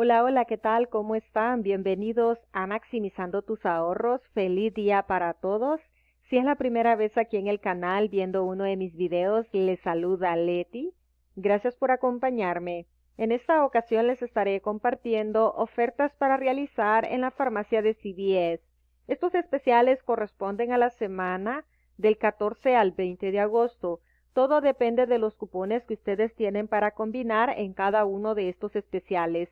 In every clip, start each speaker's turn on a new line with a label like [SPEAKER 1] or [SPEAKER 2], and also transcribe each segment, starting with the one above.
[SPEAKER 1] Hola, hola, ¿qué tal? ¿Cómo están? Bienvenidos a Maximizando tus ahorros. Feliz día para todos. Si es la primera vez aquí en el canal viendo uno de mis videos, les saluda Leti. Gracias por acompañarme. En esta ocasión les estaré compartiendo ofertas para realizar en la farmacia de C10. Estos especiales corresponden a la semana del 14 al 20 de agosto. Todo depende de los cupones que ustedes tienen para combinar en cada uno de estos especiales.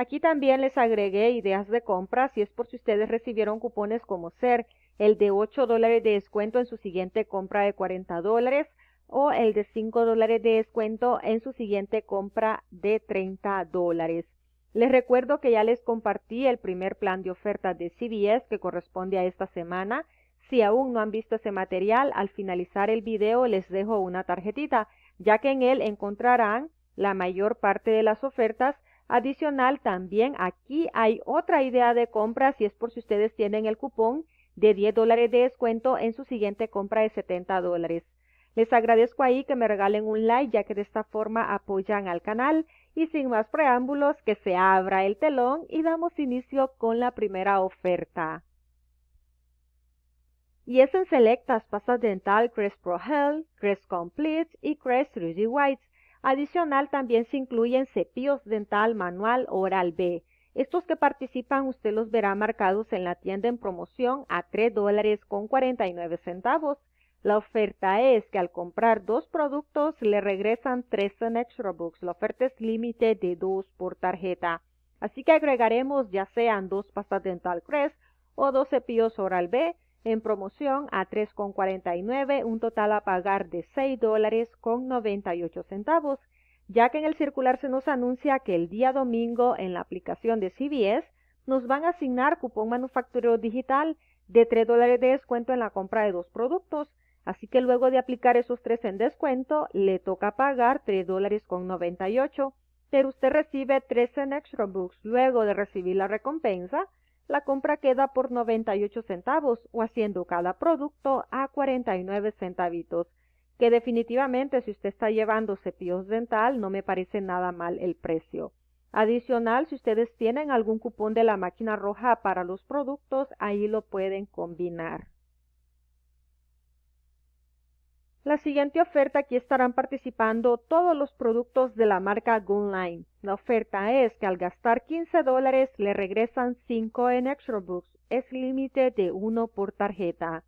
[SPEAKER 1] Aquí también les agregué ideas de compras. si es por si ustedes recibieron cupones como ser el de 8 dólares de descuento en su siguiente compra de 40 dólares o el de 5 dólares de descuento en su siguiente compra de 30 dólares. Les recuerdo que ya les compartí el primer plan de ofertas de CBS que corresponde a esta semana. Si aún no han visto ese material, al finalizar el video les dejo una tarjetita, ya que en él encontrarán la mayor parte de las ofertas Adicional, también aquí hay otra idea de compra, si es por si ustedes tienen el cupón de 10 dólares de descuento en su siguiente compra de 70 dólares. Les agradezco ahí que me regalen un like, ya que de esta forma apoyan al canal. Y sin más preámbulos, que se abra el telón y damos inicio con la primera oferta. Y es en selectas Pasas dental Crest Pro Health, Crest Complete y Crest Rudy White Adicional, también se incluyen cepillos dental manual oral B. Estos que participan usted los verá marcados en la tienda en promoción a tres dólares con 49 centavos. La oferta es que al comprar dos productos le regresan tres en Extra Books. La oferta es límite de dos por tarjeta. Así que agregaremos ya sean dos pastas dental Crest o dos cepillos Oral B en promoción a 3,49, un total a pagar de 6 dólares con 98 centavos, ya que en el circular se nos anuncia que el día domingo en la aplicación de CBS nos van a asignar cupón manufacturero digital de 3 dólares de descuento en la compra de dos productos, así que luego de aplicar esos 3 en descuento le toca pagar 3 dólares con 98, pero usted recibe 3 en extra books luego de recibir la recompensa, la compra queda por 98 centavos o haciendo cada producto a 49 centavitos, que definitivamente si usted está llevando cepillos dental no me parece nada mal el precio. Adicional, si ustedes tienen algún cupón de la máquina roja para los productos, ahí lo pueden combinar. La siguiente oferta aquí estarán participando todos los productos de la marca Gunline. La oferta es que al gastar 15 dólares le regresan 5 en Extra Books. Es límite de 1 por tarjeta.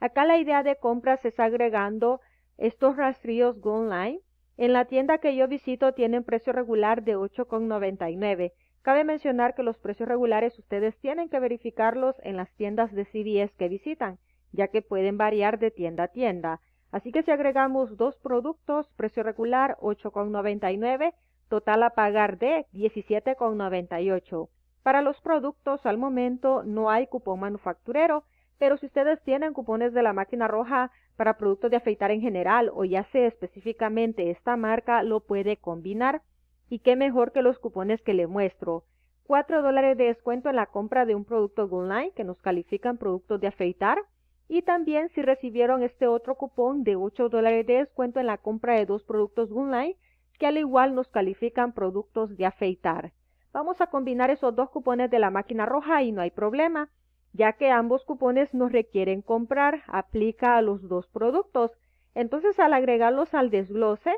[SPEAKER 1] Acá la idea de compras es agregando estos rastrillos Gunline. En la tienda que yo visito tienen precio regular de 8,99. Cabe mencionar que los precios regulares ustedes tienen que verificarlos en las tiendas de CVS que visitan, ya que pueden variar de tienda a tienda. Así que si agregamos dos productos, precio regular 8,99, total a pagar de 17,98. Para los productos al momento no hay cupón manufacturero, pero si ustedes tienen cupones de la máquina roja para productos de afeitar en general o ya sea específicamente esta marca, lo puede combinar. Y qué mejor que los cupones que le muestro. 4 dólares de descuento en la compra de un producto online que nos califican productos de afeitar. Y también si recibieron este otro cupón de 8 dólares de descuento en la compra de dos productos online, que al igual nos califican productos de afeitar. Vamos a combinar esos dos cupones de la máquina roja y no hay problema, ya que ambos cupones nos requieren comprar, aplica a los dos productos. Entonces al agregarlos al desglose,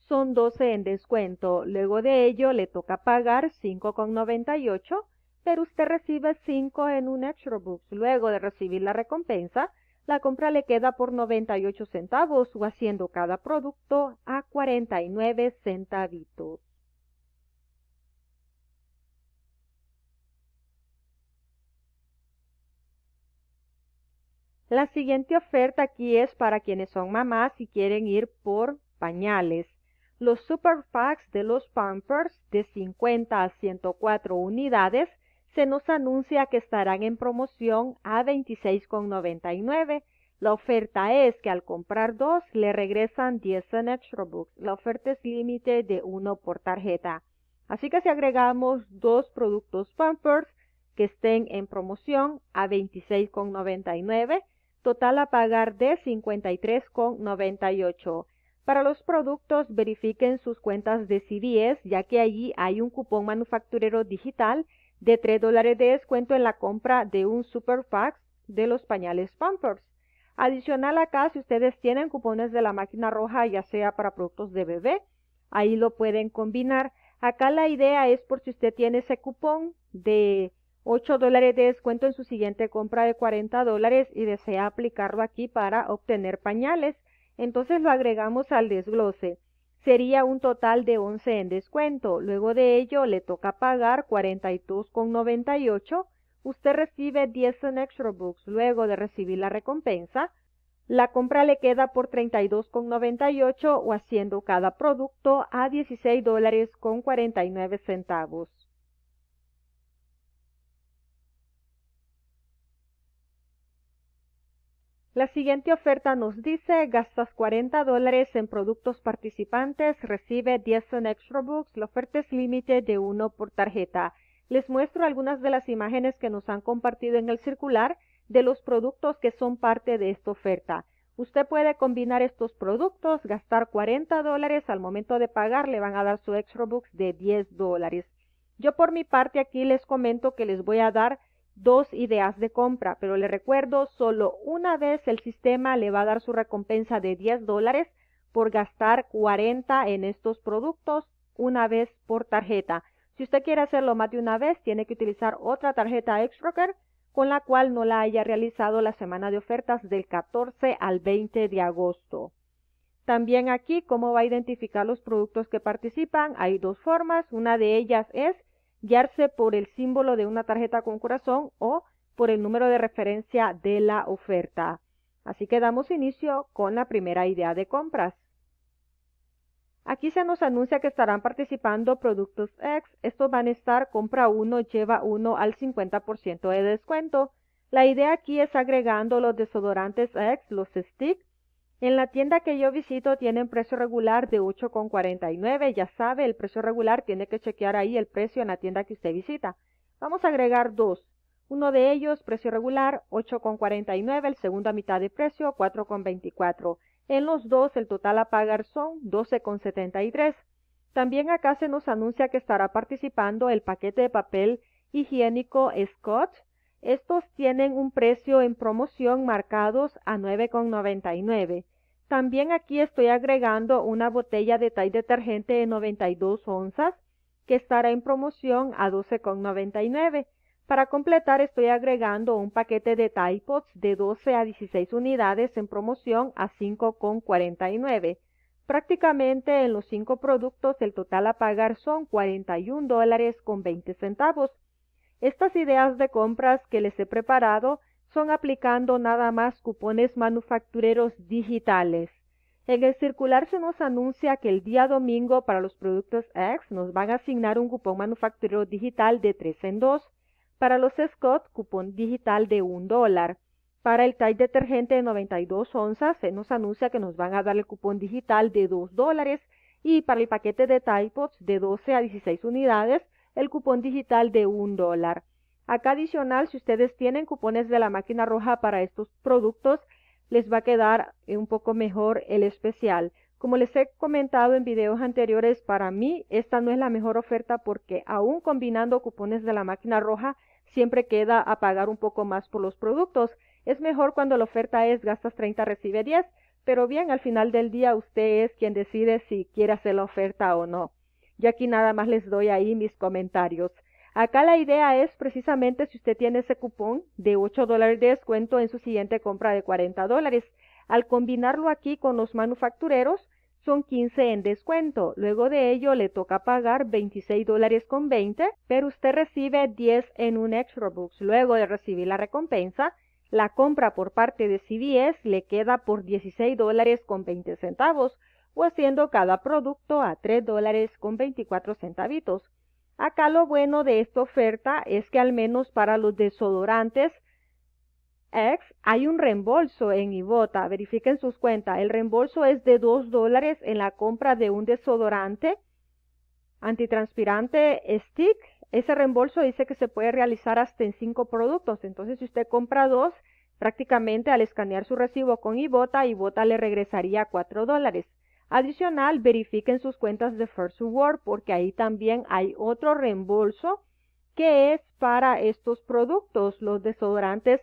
[SPEAKER 1] son 12 en descuento. Luego de ello le toca pagar 5,98 pero usted recibe 5 en un Extra Books. Luego de recibir la recompensa, la compra le queda por 98 centavos o haciendo cada producto a 49 centavitos. La siguiente oferta aquí es para quienes son mamás y quieren ir por pañales. Los super packs de los Pampers de 50 a 104 unidades se nos anuncia que estarán en promoción a 26,99. La oferta es que al comprar dos le regresan 10 en extra La oferta es límite de uno por tarjeta. Así que si agregamos dos productos Pampers que estén en promoción a 26,99, total a pagar de 53,98. Para los productos verifiquen sus cuentas de CVS ya que allí hay un cupón manufacturero digital de 3 dólares de descuento en la compra de un super fax de los pañales Pampers. Adicional acá, si ustedes tienen cupones de la máquina roja, ya sea para productos de bebé, ahí lo pueden combinar. Acá la idea es por si usted tiene ese cupón de 8 dólares de descuento en su siguiente compra de 40 dólares y desea aplicarlo aquí para obtener pañales. Entonces lo agregamos al desglose sería un total de 11 en descuento. Luego de ello le toca pagar 42,98. Usted recibe 10 en Extra Books luego de recibir la recompensa. La compra le queda por 32,98 o haciendo cada producto a 16 dólares con 49 centavos. La siguiente oferta nos dice, gastas 40 dólares en productos participantes, recibe 10 en extra books, la oferta es límite de uno por tarjeta. Les muestro algunas de las imágenes que nos han compartido en el circular de los productos que son parte de esta oferta. Usted puede combinar estos productos, gastar 40 dólares, al momento de pagar le van a dar su extra books de 10 dólares. Yo por mi parte aquí les comento que les voy a dar dos ideas de compra, pero le recuerdo, solo una vez el sistema le va a dar su recompensa de 10 dólares por gastar 40 en estos productos una vez por tarjeta. Si usted quiere hacerlo más de una vez, tiene que utilizar otra tarjeta Xrocker con la cual no la haya realizado la semana de ofertas del 14 al 20 de agosto. También aquí, cómo va a identificar los productos que participan, hay dos formas. Una de ellas es guiarse por el símbolo de una tarjeta con corazón o por el número de referencia de la oferta. Así que damos inicio con la primera idea de compras. Aquí se nos anuncia que estarán participando productos X. Estos van a estar compra 1, lleva 1 al 50% de descuento. La idea aquí es agregando los desodorantes X, los sticks, en la tienda que yo visito tienen precio regular de 8,49. Ya sabe, el precio regular tiene que chequear ahí el precio en la tienda que usted visita. Vamos a agregar dos. Uno de ellos, precio regular, 8,49. El segundo a mitad de precio, 4,24. En los dos, el total a pagar son 12,73. También acá se nos anuncia que estará participando el paquete de papel higiénico Scott estos tienen un precio en promoción marcados a 9,99. También aquí estoy agregando una botella de Tide detergente de 92 onzas que estará en promoción a 12,99. Para completar estoy agregando un paquete de Tide Pots de 12 a 16 unidades en promoción a 5,49. Prácticamente en los 5 productos el total a pagar son $41.20. dólares con centavos. Estas ideas de compras que les he preparado son aplicando nada más cupones manufactureros digitales. En el circular se nos anuncia que el día domingo para los productos X nos van a asignar un cupón manufacturero digital de 3 en 2. Para los Scott, cupón digital de 1 dólar. Para el Tide detergente de 92 onzas se nos anuncia que nos van a dar el cupón digital de 2 dólares. Y para el paquete de Tide Pods de 12 a 16 unidades el cupón digital de un dólar. Acá adicional, si ustedes tienen cupones de la máquina roja para estos productos, les va a quedar eh, un poco mejor el especial. Como les he comentado en videos anteriores, para mí esta no es la mejor oferta porque aún combinando cupones de la máquina roja, siempre queda a pagar un poco más por los productos. Es mejor cuando la oferta es gastas 30, recibe 10, pero bien, al final del día usted es quien decide si quiere hacer la oferta o no. Y aquí nada más les doy ahí mis comentarios. Acá la idea es precisamente si usted tiene ese cupón de 8 dólares de descuento en su siguiente compra de 40 dólares. Al combinarlo aquí con los manufactureros, son 15 en descuento. Luego de ello le toca pagar 26 dólares con 20, pero usted recibe 10 en un extra box Luego de recibir la recompensa, la compra por parte de CVS le queda por 16 dólares con 20 centavos o haciendo cada producto a 3 dólares con 24 centavitos. Acá lo bueno de esta oferta es que al menos para los desodorantes X hay un reembolso en Ibota. Verifiquen sus cuentas. El reembolso es de 2 dólares en la compra de un desodorante antitranspirante stick. Ese reembolso dice que se puede realizar hasta en 5 productos. Entonces, si usted compra dos, prácticamente al escanear su recibo con Ibota, Ibota le regresaría 4 dólares. Adicional, verifiquen sus cuentas de First World, porque ahí también hay otro reembolso que es para estos productos, los desodorantes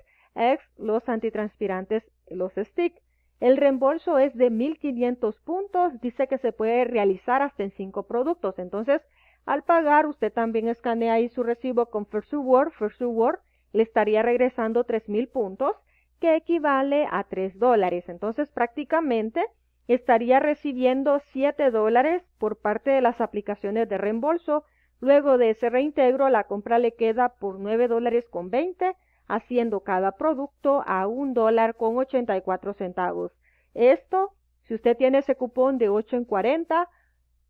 [SPEAKER 1] los antitranspirantes, los stick. El reembolso es de 1500 puntos, dice que se puede realizar hasta en 5 productos. Entonces, al pagar, usted también escanea ahí su recibo con First World, First World le estaría regresando 3000 puntos, que equivale a 3 dólares. Entonces, prácticamente estaría recibiendo 7 dólares por parte de las aplicaciones de reembolso. Luego de ese reintegro, la compra le queda por 9 dólares con 20, haciendo cada producto a 1 dólar con 84 centavos. Esto, si usted tiene ese cupón de 8 en 40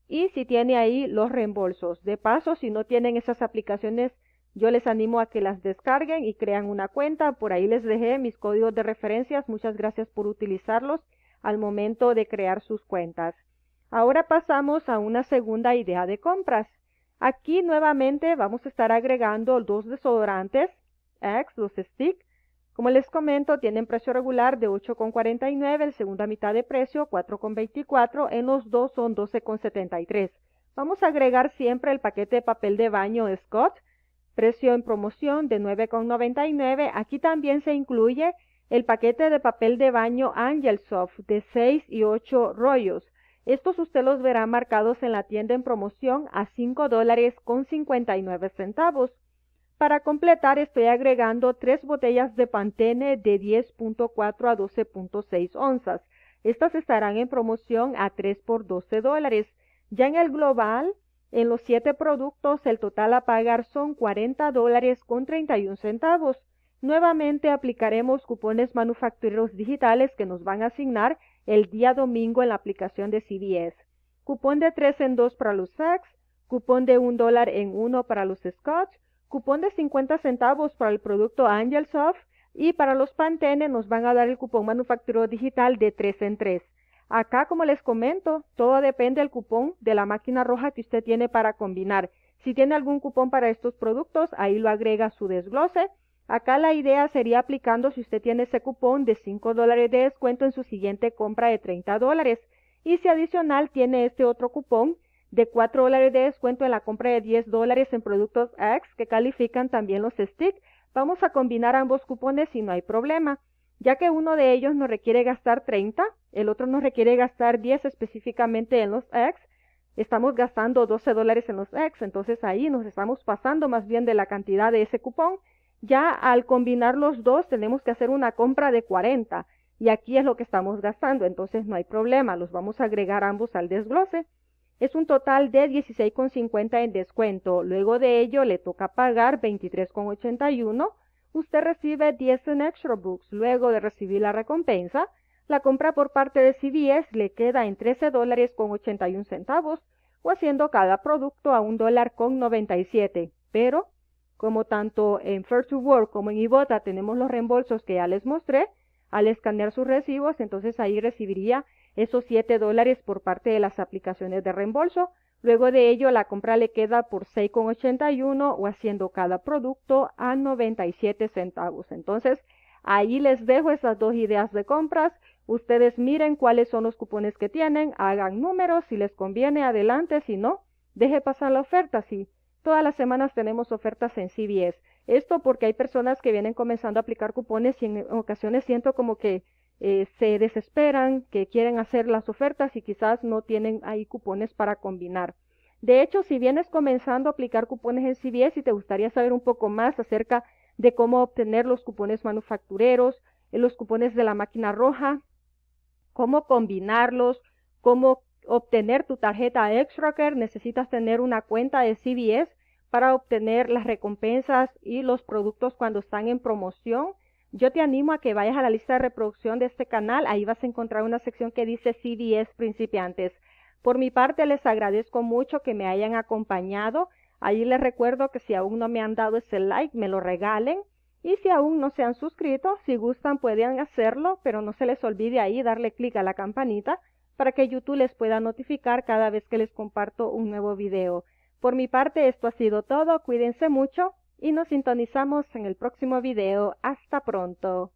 [SPEAKER 1] y si tiene ahí los reembolsos. De paso, si no tienen esas aplicaciones, yo les animo a que las descarguen y crean una cuenta. Por ahí les dejé mis códigos de referencias. Muchas gracias por utilizarlos al momento de crear sus cuentas. Ahora pasamos a una segunda idea de compras. Aquí nuevamente vamos a estar agregando dos desodorantes, X, los stick. Como les comento, tienen precio regular de 8,49, el segunda mitad de precio 4,24, en los dos son 12,73. Vamos a agregar siempre el paquete de papel de baño Scott, precio en promoción de 9,99. Aquí también se incluye el paquete de papel de baño Angelsoft de 6 y 8 rollos. Estos usted los verá marcados en la tienda en promoción a cinco dólares con nueve centavos. Para completar estoy agregando tres botellas de Pantene de 10.4 a 12.6 onzas. Estas estarán en promoción a 3 por 12 dólares. Ya en el global, en los 7 productos, el total a pagar son cuarenta dólares con centavos. Nuevamente aplicaremos cupones manufactureros digitales que nos van a asignar el día domingo en la aplicación de CBS. Cupón de 3 en 2 para los Saks, cupón de 1 dólar en 1 para los Scotch, cupón de 50 centavos para el producto Angelsoft y para los Pantene nos van a dar el cupón manufacturero digital de 3 en 3. Acá, como les comento, todo depende del cupón de la máquina roja que usted tiene para combinar. Si tiene algún cupón para estos productos, ahí lo agrega su desglose Acá la idea sería aplicando si usted tiene ese cupón de 5 dólares de descuento en su siguiente compra de 30 dólares y si adicional tiene este otro cupón de 4 dólares de descuento en la compra de 10 dólares en productos X que califican también los Stick, vamos a combinar ambos cupones si no hay problema, ya que uno de ellos nos requiere gastar 30, el otro nos requiere gastar 10 específicamente en los X, estamos gastando 12 dólares en los X, entonces ahí nos estamos pasando más bien de la cantidad de ese cupón ya al combinar los dos tenemos que hacer una compra de 40 y aquí es lo que estamos gastando, entonces no hay problema, los vamos a agregar ambos al desglose. Es un total de 16,50 en descuento, luego de ello le toca pagar 23,81, usted recibe 10 en Extra Books, luego de recibir la recompensa, la compra por parte de CBS le queda en 13 dólares con 81 centavos o haciendo cada producto a un dólar con 97, pero como tanto en Fair to Work como en Ibota tenemos los reembolsos que ya les mostré, al escanear sus recibos, entonces ahí recibiría esos 7 dólares por parte de las aplicaciones de reembolso. Luego de ello, la compra le queda por 6,81 o haciendo cada producto a 97 centavos. Entonces, ahí les dejo esas dos ideas de compras. Ustedes miren cuáles son los cupones que tienen, hagan números, si les conviene, adelante, si no, deje pasar la oferta. sí Todas las semanas tenemos ofertas en CBS. Esto porque hay personas que vienen comenzando a aplicar cupones y en ocasiones siento como que eh, se desesperan, que quieren hacer las ofertas y quizás no tienen ahí cupones para combinar. De hecho, si vienes comenzando a aplicar cupones en CBS y te gustaría saber un poco más acerca de cómo obtener los cupones manufactureros, eh, los cupones de la máquina roja, cómo combinarlos, cómo obtener tu tarjeta Extracker, necesitas tener una cuenta de CBS para obtener las recompensas y los productos cuando están en promoción. Yo te animo a que vayas a la lista de reproducción de este canal. Ahí vas a encontrar una sección que dice CDS principiantes. Por mi parte, les agradezco mucho que me hayan acompañado. Ahí les recuerdo que si aún no me han dado ese like, me lo regalen. Y si aún no se han suscrito, si gustan pueden hacerlo, pero no se les olvide ahí darle clic a la campanita para que YouTube les pueda notificar cada vez que les comparto un nuevo video. Por mi parte, esto ha sido todo. Cuídense mucho y nos sintonizamos en el próximo video. Hasta pronto.